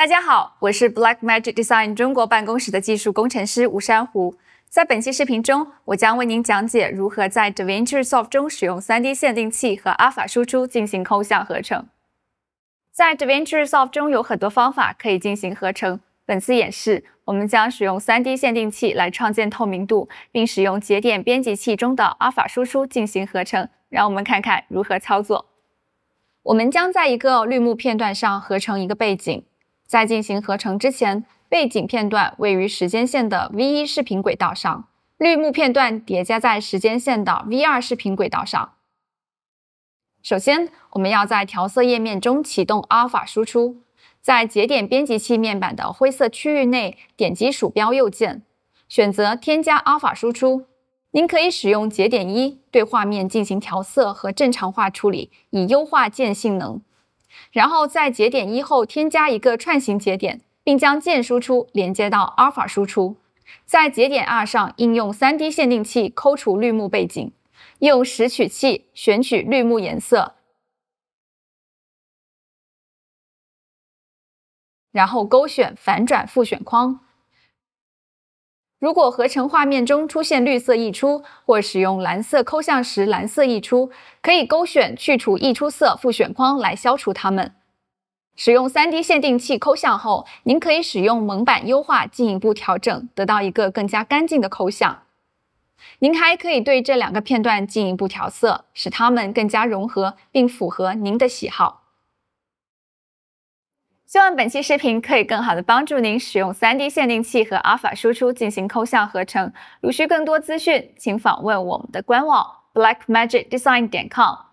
大家好，我是 Blackmagic Design 中国办公室的技术工程师吴珊瑚。在本期视频中，我将为您讲解如何在 DaVinci Resolve 中使用 3D 限定器和 Alpha 输出进行抠像合成。在 DaVinci Resolve 中有很多方法可以进行合成。本次演示，我们将使用 3D 限定器来创建透明度，并使用节点编辑器中的 Alpha 输出进行合成。让我们看看如何操作。我们将在一个绿幕片段上合成一个背景。在进行合成之前，背景片段位于时间线的 V1 视频轨道上，绿幕片段叠加在时间线的 V2 视频轨道上。首先，我们要在调色页面中启动 Alpha 输出，在节点编辑器面板的灰色区域内点击鼠标右键，选择添加 Alpha 输出。您可以使用节点一对画面进行调色和正常化处理，以优化键性能。然后在节点一后添加一个串行节点，并将键输出连接到阿尔法输出。在节点二上应用三 D 限定器，抠除绿幕背景。用拾取器选取绿幕颜色，然后勾选反转复选框。如果合成画面中出现绿色溢出，或使用蓝色抠像时蓝色溢出，可以勾选“去除溢出色”复选框来消除它们。使用 3D 限定器抠像后，您可以使用蒙版优化进一步调整，得到一个更加干净的抠像。您还可以对这两个片段进一步调色，使它们更加融合，并符合您的喜好。希望本期视频可以更好的帮助您使用 3D 限定器和 Alpha 输出进行抠像合成。如需更多资讯，请访问我们的官网 blackmagicdesign.com。